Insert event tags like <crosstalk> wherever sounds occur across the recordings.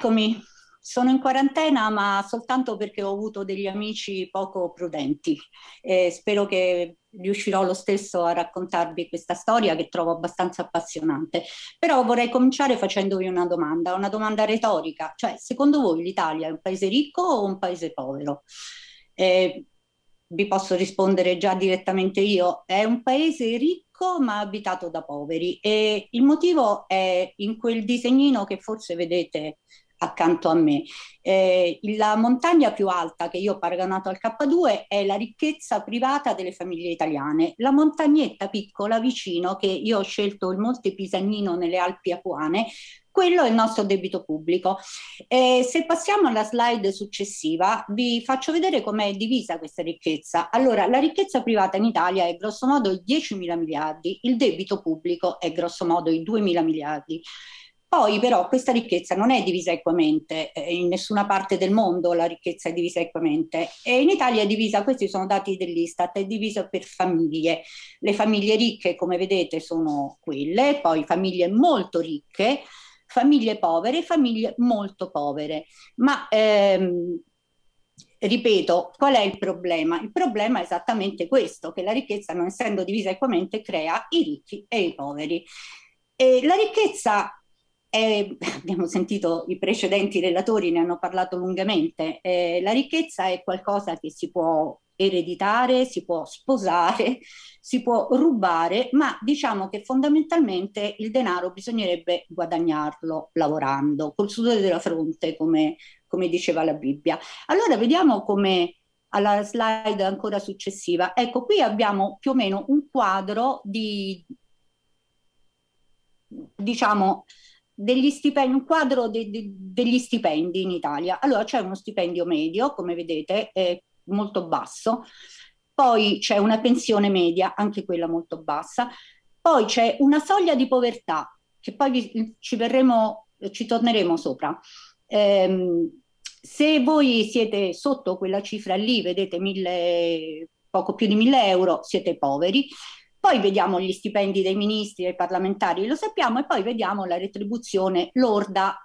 Eccomi, sono in quarantena ma soltanto perché ho avuto degli amici poco prudenti. Eh, spero che riuscirò lo stesso a raccontarvi questa storia che trovo abbastanza appassionante. Però vorrei cominciare facendovi una domanda, una domanda retorica, cioè secondo voi l'Italia è un paese ricco o un paese povero? Eh, vi posso rispondere già direttamente io, è un paese ricco ma abitato da poveri e il motivo è in quel disegnino che forse vedete accanto a me. Eh, la montagna più alta che io ho paragonato al K2 è la ricchezza privata delle famiglie italiane, la montagnetta piccola vicino che io ho scelto il Monte Pisanino nelle Alpi Apuane, quello è il nostro debito pubblico. Eh, se passiamo alla slide successiva, vi faccio vedere com'è divisa questa ricchezza. Allora, la ricchezza privata in Italia è grossomodo i 10 mila miliardi, il debito pubblico è grossomodo i 2 mila miliardi. Poi però questa ricchezza non è divisa equamente, eh, in nessuna parte del mondo la ricchezza è divisa equamente e in Italia è divisa, questi sono dati dell'Istat, è divisa per famiglie. Le famiglie ricche come vedete sono quelle, poi famiglie molto ricche, famiglie povere famiglie molto povere. Ma ehm, ripeto, qual è il problema? Il problema è esattamente questo, che la ricchezza non essendo divisa equamente crea i ricchi e i poveri. E la ricchezza e <laughs> abbiamo sentito i precedenti relatori, ne hanno parlato lungamente. Eh, la ricchezza è qualcosa che si può ereditare, si può sposare, si può rubare, ma diciamo che fondamentalmente il denaro bisognerebbe guadagnarlo lavorando, col sudore della fronte, come, come diceva la Bibbia. Allora vediamo come alla slide ancora successiva. Ecco, qui abbiamo più o meno un quadro di, diciamo, degli stipendi, un quadro de, de, degli stipendi in Italia. Allora c'è uno stipendio medio, come vedete, eh, molto basso, poi c'è una pensione media, anche quella molto bassa, poi c'è una soglia di povertà, che poi vi, ci, verremo, ci torneremo sopra. Ehm, se voi siete sotto quella cifra lì, vedete mille, poco più di 1000 euro, siete poveri, poi vediamo gli stipendi dei ministri e dei parlamentari, lo sappiamo, e poi vediamo la retribuzione lorda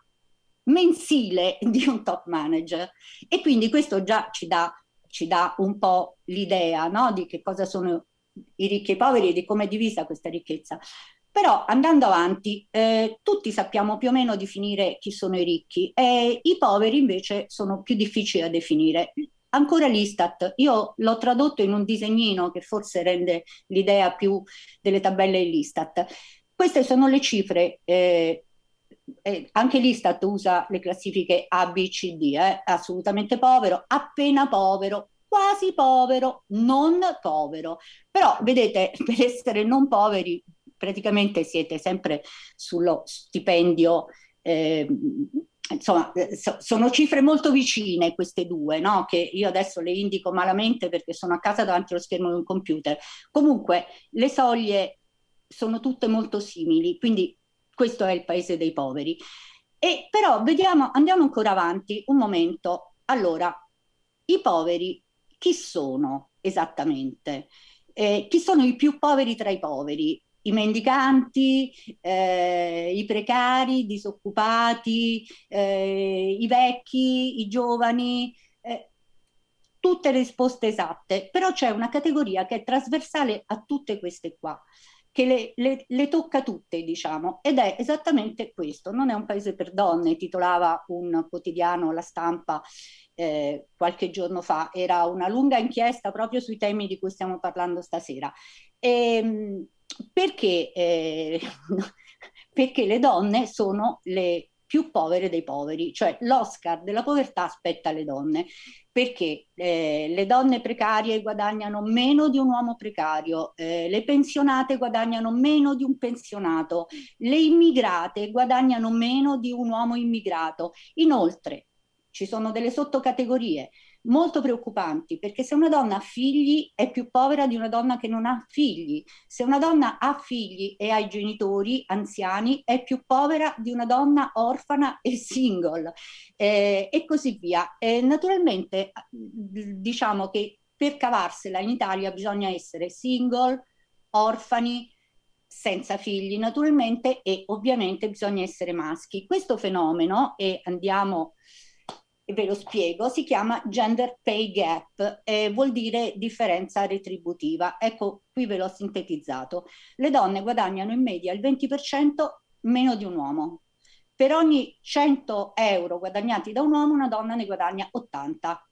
mensile <laughs> di un top manager. E quindi questo già ci dà, ci dà un po' l'idea no? di che cosa sono i ricchi e i poveri e di come è divisa questa ricchezza. Però andando avanti, eh, tutti sappiamo più o meno definire chi sono i ricchi e i poveri invece sono più difficili da definire. Ancora l'Istat, io l'ho tradotto in un disegnino che forse rende l'idea più delle tabelle dell'Istat. Queste sono le cifre, eh, eh, anche l'Istat usa le classifiche A, B, C, D, eh, assolutamente povero, appena povero, quasi povero, non povero. Però vedete, <laughs> per essere non poveri praticamente siete sempre sullo stipendio eh, insomma, eh, sono cifre molto vicine queste due, no? che io adesso le indico malamente perché sono a casa davanti allo schermo di un computer. Comunque le soglie sono tutte molto simili, quindi questo è il paese dei poveri. E però vediamo, andiamo ancora avanti un momento. Allora, i poveri chi sono esattamente? Eh, chi sono i più poveri tra i poveri? i mendicanti, eh, i precari, i disoccupati, eh, i vecchi, i giovani, eh, tutte risposte esatte, però c'è una categoria che è trasversale a tutte queste qua, che le, le, le, tocca tutte, diciamo, ed è esattamente questo, non è un paese per donne, titolava un quotidiano La Stampa eh, qualche giorno fa, era una lunga inchiesta proprio sui temi di cui stiamo parlando stasera. E, ehm, perché, eh, <laughs> perché le donne sono le più povere dei poveri, cioè l'Oscar della povertà spetta alle donne, perché eh, le donne precarie guadagnano meno di un uomo precario, eh, le pensionate guadagnano meno di un pensionato, le immigrate guadagnano meno di un uomo immigrato. Inoltre ci sono delle sottocategorie molto preoccupanti, perché se una donna ha figli è più povera di una donna che non ha figli, se una donna ha figli e ha i genitori anziani è più povera di una donna orfana e single eh, e così via. Eh, naturalmente diciamo che per cavarsela in Italia bisogna essere single, orfani, senza figli naturalmente e ovviamente bisogna essere maschi. Questo fenomeno, e andiamo ve lo spiego, si chiama gender pay gap e vuol dire differenza retributiva. Ecco, qui ve l'ho sintetizzato. Le donne guadagnano in media il 20% meno di un uomo. Per ogni 100 euro guadagnati da un uomo, una donna ne guadagna 80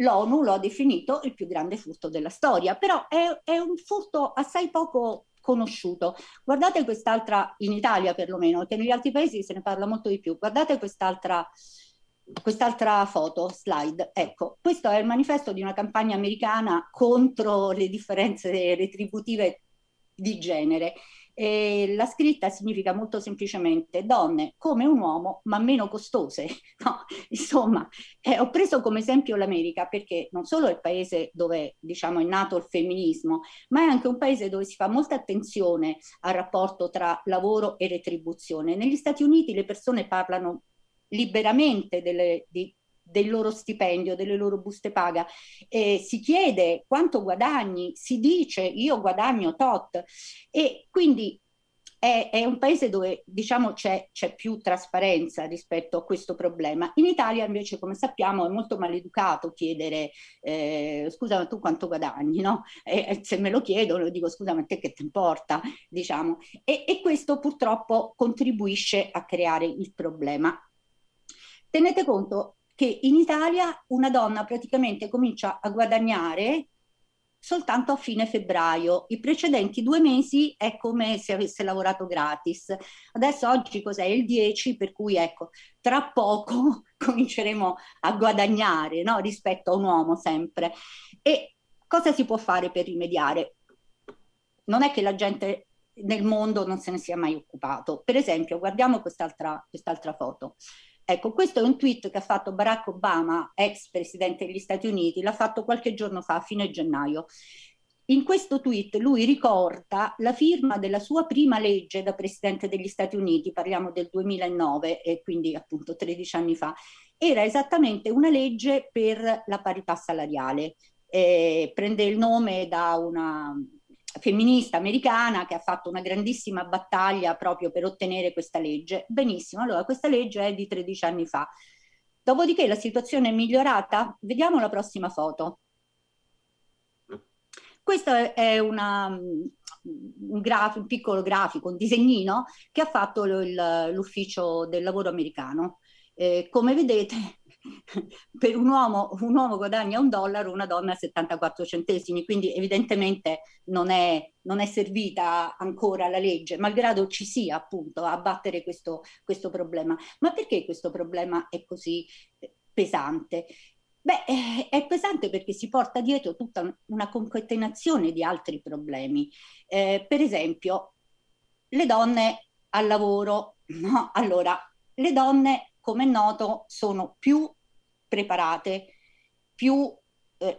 l'ONU lo ha definito il più grande furto della storia, però è, è un furto assai poco conosciuto. Guardate quest'altra, in Italia perlomeno, che negli altri paesi se ne parla molto di più, guardate quest'altra quest'altra foto, slide, ecco, questo è il manifesto di una campagna americana contro le differenze retributive di genere. E la scritta significa molto semplicemente donne come un uomo ma meno costose. <laughs> No, insomma, eh, ho preso come esempio l'America perché non solo è il paese dove diciamo, è nato il femminismo, ma è anche un paese dove si fa molta attenzione al rapporto tra lavoro e retribuzione. Negli Stati Uniti le persone parlano liberamente delle, di, del loro stipendio, delle loro buste paga, eh, si chiede quanto guadagni, si dice io guadagno tot e quindi è, è un paese dove diciamo c'è, c'è più trasparenza rispetto a questo problema. In Italia invece come sappiamo è molto maleducato chiedere eh, scusa ma tu quanto guadagni, no? E, se me lo chiedono dico scusa ma te che ti importa, diciamo. E, e questo purtroppo contribuisce a creare il problema Tenete conto che in Italia una donna praticamente comincia a guadagnare soltanto a fine febbraio. I precedenti due mesi è come se avesse lavorato gratis. Adesso oggi cos'è? Il 10, per cui ecco, tra poco <laughs> cominceremo a guadagnare no? rispetto a un uomo sempre. E cosa si può fare per rimediare? Non è che la gente nel mondo non se ne sia mai occupato. Per esempio, guardiamo quest'altra, quest'altra foto. Ecco, questo è un tweet che ha fatto Barack Obama, ex presidente degli Stati Uniti, l'ha fatto qualche giorno fa, a fine gennaio. In questo tweet lui ricorda la firma della sua prima legge da presidente degli Stati Uniti, parliamo del 2009 e quindi appunto 13 anni fa, era esattamente una legge per la parità salariale. Eh, prende il nome da una femminista americana che ha fatto una grandissima battaglia proprio per ottenere questa legge. Benissimo, allora questa legge è di 13 anni fa. Dopodiché la situazione è migliorata? Vediamo la prossima foto. Questo è una, mm, un, graf, un, piccolo grafico, un disegnino che ha fatto l'ufficio del lavoro americano. Eh, come vedete <laughs> per un uomo, un uomo guadagna un dollaro, una donna 74 centesimi, quindi evidentemente non è, non è servita ancora la legge, malgrado ci sia appunto a battere questo, questo problema. Ma perché questo problema è così eh, pesante? Beh, eh, è pesante perché si porta dietro tutta una concatenazione di altri problemi. Eh, per esempio, le donne al lavoro. No? Allora, le donne, come è noto, sono più preparate, più eh,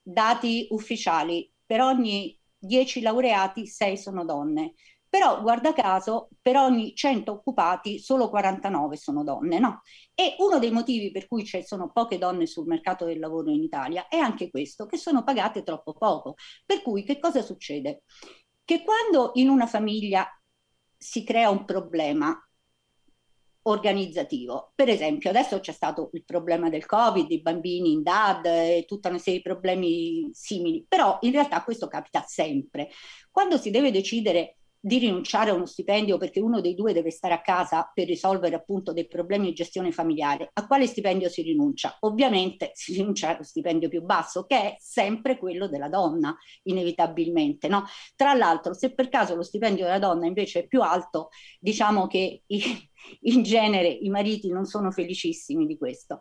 dati ufficiali. Per ogni 10 laureati 6 sono donne. Però, guarda caso, per ogni 100 occupati solo 49 sono donne, no? E uno dei motivi per cui ci sono poche donne sul mercato del lavoro in Italia è anche questo, che sono pagate troppo poco. Per cui che cosa succede? Che quando in una famiglia si crea un problema, organizzativo. Per esempio, adesso c'è stato il problema del Covid, i bambini in DAD e tutta una serie di problemi simili, però in realtà questo capita sempre. Quando si deve decidere di rinunciare a uno stipendio perché uno dei due deve stare a casa per risolvere appunto dei problemi di gestione familiare, a quale stipendio si rinuncia? Ovviamente si rinuncia allo stipendio più basso, che è sempre quello della donna, inevitabilmente. No? Tra l'altro, se per caso lo stipendio della donna invece è più alto, diciamo che i, in genere i mariti non sono felicissimi di questo.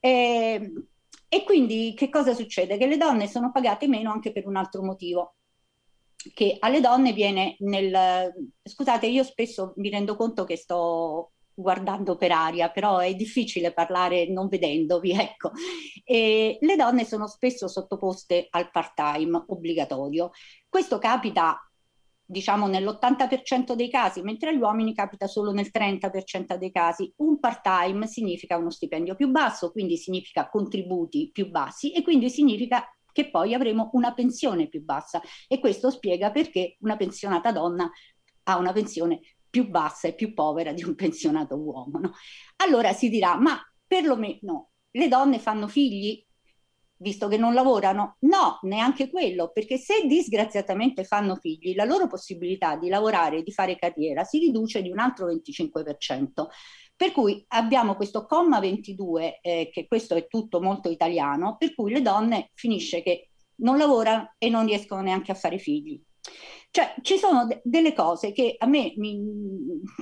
E, ehm, e quindi che cosa succede? Che le donne sono pagate meno anche per un altro motivo che alle donne viene nel... Scusate, io spesso mi rendo conto che sto guardando per aria, però è difficile parlare non vedendovi, <laughs> ecco. E le donne sono spesso sottoposte al part-time obbligatorio. Questo capita diciamo nell'80% dei casi, mentre agli uomini capita solo nel 30% dei casi. Un part-time significa uno stipendio più basso, quindi significa contributi più bassi e quindi significa che poi avremo una pensione più bassa e questo spiega perché una pensionata donna ha una pensione più bassa e più povera di un pensionato uomo. No? Allora si dirà, ma perlomeno le donne fanno figli visto che non lavorano? No, neanche quello, perché se disgraziatamente fanno figli, la loro possibilità di lavorare e di fare carriera si riduce di un altro 25%. Per cui abbiamo questo comma 22, eh, che questo è tutto molto italiano, per cui le donne finisce che non lavorano e non riescono neanche a fare figli. Cioè, ci sono d- delle cose che a me, mi,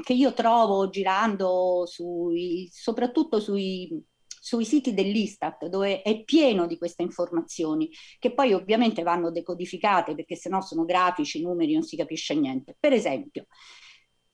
che io trovo girando sui, soprattutto sui, sui siti dell'Istat, dove è pieno di queste informazioni, che poi ovviamente vanno decodificate, perché se no sono grafici, numeri, non si capisce niente. Per esempio,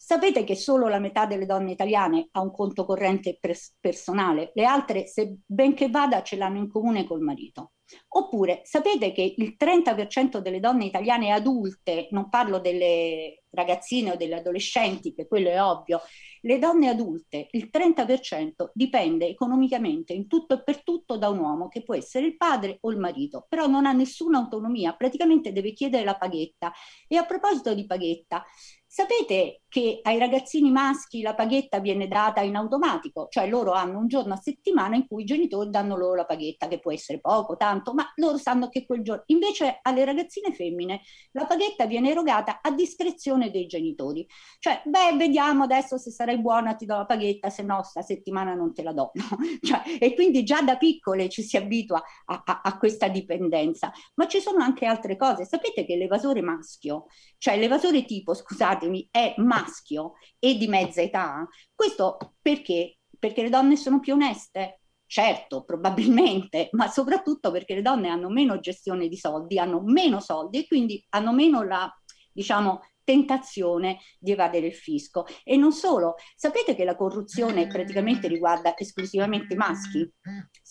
Sapete che solo la metà delle donne italiane ha un conto corrente pers personale, le altre, se ben che vada, ce l'hanno in comune col marito. Oppure sapete che il 30% delle donne italiane adulte, non parlo delle ragazzine o delle adolescenti, che quello è ovvio, le donne adulte, il 30% dipende economicamente in tutto e per tutto da un uomo che può essere il padre o il marito, però non ha nessuna autonomia, praticamente deve chiedere la paghetta. E a proposito di paghetta, sapete che ai ragazzini maschi la paghetta viene data in automatico, cioè loro hanno un giorno a settimana in cui i genitori danno loro la paghetta, che può essere poco, tanto, ma loro sanno che quel giorno. Invece alle ragazzine femmine la paghetta viene erogata a discrezione dei genitori, cioè beh vediamo adesso se sarai buona ti do la paghetta, se no sta settimana non te la do. <laughs> cioè, e quindi già da piccole ci si abitua a, a, a questa dipendenza, ma ci sono anche altre cose. Sapete che l'evasore maschio, cioè l'evasore tipo, scusatemi, è maschio maschio e di mezza età. Questo perché? Perché le donne sono più oneste, certo, probabilmente, <laughs> ma soprattutto perché le donne hanno meno gestione di soldi, hanno meno soldi e quindi hanno meno la, diciamo, tentazione di evadere il fisco. E non solo, sapete che la corruzione praticamente riguarda esclusivamente i maschi?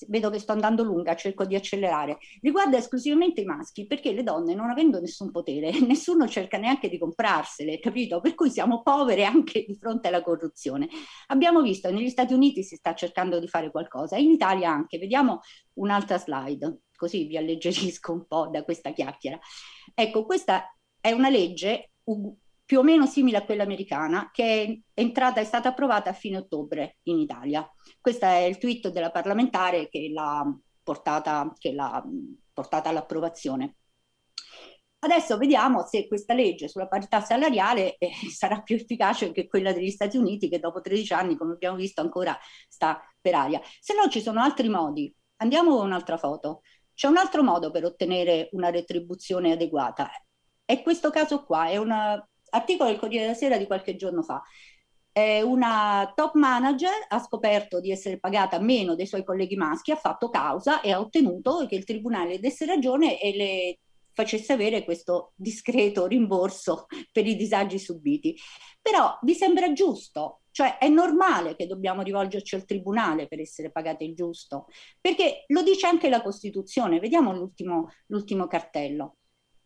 Vedo che sto andando lunga, cerco di accelerare. Riguarda esclusivamente i maschi perché le donne, non avendo nessun potere, <laughs> nessuno cerca neanche di comprarsele, capito? Per cui siamo povere anche di fronte alla corruzione. Abbiamo visto negli Stati Uniti si sta cercando di fare qualcosa, in Italia anche. Vediamo un'altra slide, così vi alleggerisco un po' da questa chiacchiera. Ecco, questa è una legge più o meno simile a quella americana, che è entrata e stata approvata a fine ottobre in Italia. Questo è il tweet della parlamentare che l'ha portata, che l'ha portata all'approvazione. Adesso vediamo se questa legge sulla parità salariale eh, <laughs> sarà più efficace che quella degli Stati Uniti che dopo 13 anni, come abbiamo visto, ancora sta per aria. Se no ci sono altri modi. Andiamo con un'altra foto. C'è un altro modo per ottenere una retribuzione adeguata è questo caso qua, è un eh, articolo del Corriere della Sera di qualche giorno fa. È una top manager ha scoperto di essere pagata meno dei suoi colleghi maschi, ha fatto causa e ha ottenuto che il tribunale desse ragione e le facesse avere questo discreto rimborso per i disagi subiti. Però vi sembra giusto? Cioè è normale che dobbiamo rivolgerci al tribunale per essere pagati il giusto? Perché lo dice anche la Costituzione, vediamo l'ultimo, l'ultimo cartello.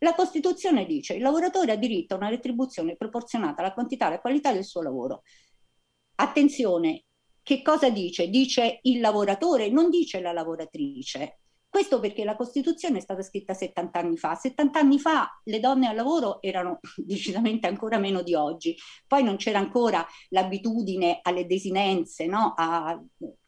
La Costituzione dice che il lavoratore ha diritto a una retribuzione proporzionata alla quantità e alla qualità del suo lavoro. Attenzione, che cosa dice? Dice il lavoratore, non dice la lavoratrice. Questo perché la Costituzione è stata scritta 70 anni fa. 70 anni fa le donne al lavoro erano <laughs> decisamente ancora meno di oggi. Poi non c'era ancora l'abitudine alle desinenze, no? a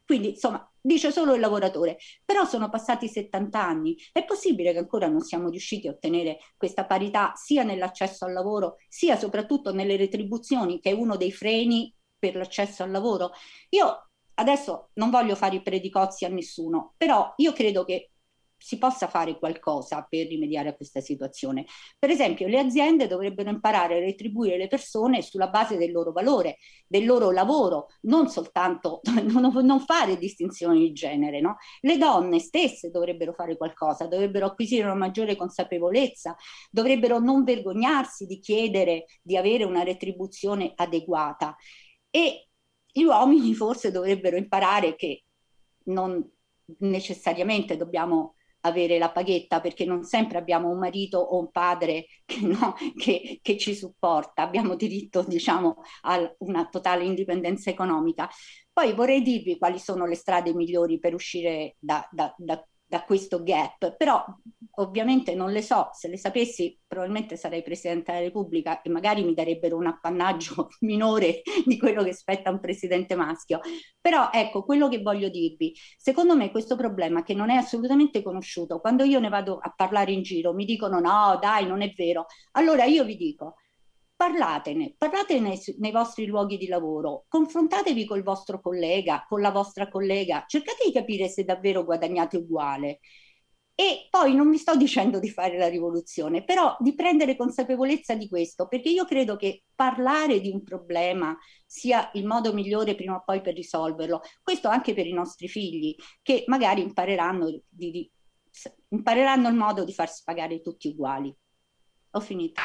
quindi, insomma, dice solo il lavoratore. Però sono passati 70 anni. È possibile che ancora non siamo riusciti a ottenere questa parità sia nell'accesso al lavoro, sia soprattutto nelle retribuzioni, che è uno dei freni per l'accesso al lavoro? Io adesso non voglio fare i predicozzi a nessuno, però io credo che si possa fare qualcosa per rimediare a questa situazione. Per esempio, le aziende dovrebbero imparare a retribuire le persone sulla base del loro valore, del loro lavoro, non soltanto <laughs> non, fare distinzioni di genere. No? Le donne stesse dovrebbero fare qualcosa, dovrebbero acquisire una maggiore consapevolezza, dovrebbero non vergognarsi di chiedere di avere una retribuzione adeguata. E gli uomini forse dovrebbero imparare che non necessariamente dobbiamo avere la paghetta perché non sempre abbiamo un marito o un padre che, <laughs> no, che, che ci supporta, abbiamo diritto diciamo a una totale indipendenza economica. Poi vorrei dirvi quali sono le strade migliori per uscire da, da, da da questo gap, però ovviamente non le so, se le sapessi probabilmente sarei Presidente della Repubblica e magari mi darebbero un appannaggio <laughs> minore di quello che spetta un Presidente maschio. Però ecco, quello che voglio dirvi, secondo me questo problema che non è assolutamente conosciuto, quando io ne vado a parlare in giro mi dicono no, dai, non è vero. Allora io vi dico, parlatene, parlatene nei, vostri luoghi di lavoro, confrontatevi col vostro collega, con la vostra collega, cercate di capire se davvero guadagnate uguale. E poi non vi sto dicendo di fare la rivoluzione, però di prendere consapevolezza di questo, perché io credo che parlare di un problema sia il modo migliore prima o poi per risolverlo. Questo anche per i nostri figli, che magari impareranno, di, di, impareranno il modo di farsi pagare tutti uguali. Ho finito.